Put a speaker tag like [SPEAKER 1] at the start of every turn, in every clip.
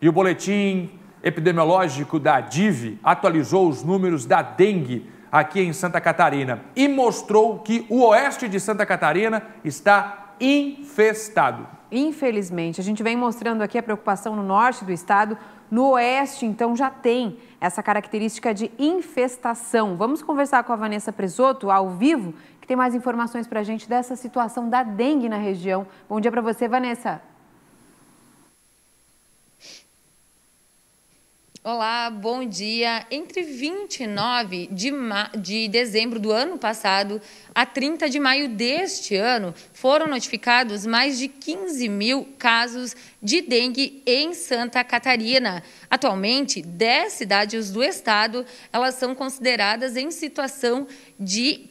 [SPEAKER 1] E o boletim epidemiológico da DIV atualizou os números da dengue aqui em Santa Catarina e mostrou que o oeste de Santa Catarina está infestado.
[SPEAKER 2] Infelizmente, a gente vem mostrando aqui a preocupação no norte do estado. No oeste, então, já tem essa característica de infestação. Vamos conversar com a Vanessa Presoto ao vivo, que tem mais informações para a gente dessa situação da
[SPEAKER 3] dengue na região. Bom dia para você, Vanessa. Olá, bom dia. Entre 29 de, ma... de dezembro do ano passado a 30 de maio deste ano, foram notificados mais de 15 mil casos de dengue em Santa Catarina. Atualmente, 10 cidades do estado elas são consideradas em situação de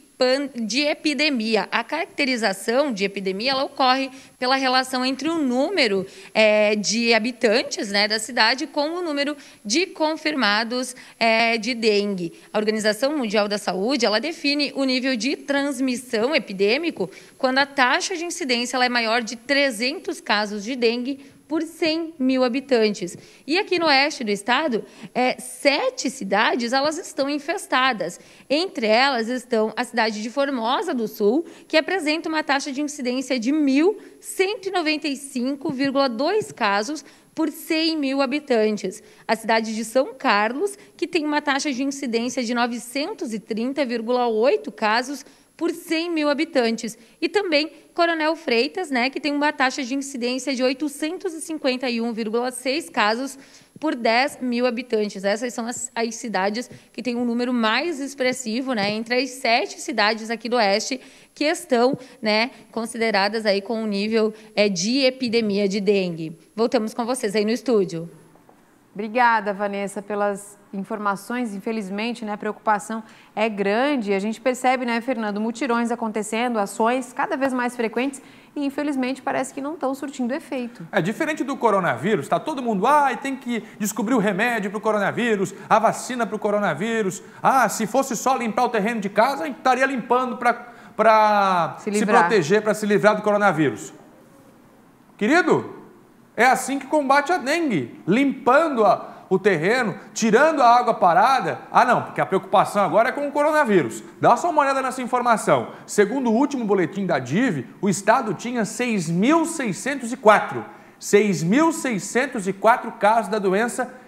[SPEAKER 3] de epidemia. A caracterização de epidemia ela ocorre pela relação entre o número é, de habitantes né, da cidade com o número de confirmados é, de dengue. A Organização Mundial da Saúde ela define o nível de transmissão epidêmico quando a taxa de incidência ela é maior de 300 casos de dengue por 100 mil habitantes. E aqui no oeste do estado, é, sete cidades elas estão infestadas. Entre elas estão a cidade de Formosa do Sul, que apresenta uma taxa de incidência de 1.195,2 casos por 100 mil habitantes. A cidade de São Carlos, que tem uma taxa de incidência de 930,8 casos por 100 mil habitantes. E também Coronel Freitas, né, que tem uma taxa de incidência de 851,6 casos por 10 mil habitantes. Essas são as, as cidades que têm um número mais expressivo, né, entre as sete cidades aqui do Oeste que estão né, consideradas aí com o um nível é, de epidemia de dengue. Voltamos com vocês aí no estúdio.
[SPEAKER 2] Obrigada, Vanessa, pelas informações. Infelizmente, né, a preocupação é grande. A gente percebe, né, Fernando, mutirões acontecendo, ações cada vez mais frequentes e, infelizmente, parece que não estão surtindo efeito.
[SPEAKER 1] É diferente do coronavírus, está todo mundo, ah, tem que descobrir o remédio para o coronavírus, a vacina para o coronavírus. Ah, se fosse só limpar o terreno de casa, a gente estaria limpando para se, se proteger, para se livrar do coronavírus. Querido, é assim que combate a dengue, limpando a, o terreno, tirando a água parada. Ah, não, porque a preocupação agora é com o coronavírus. Dá só uma olhada nessa informação. Segundo o último boletim da DIV, o estado tinha 6.604. 6.604 casos da doença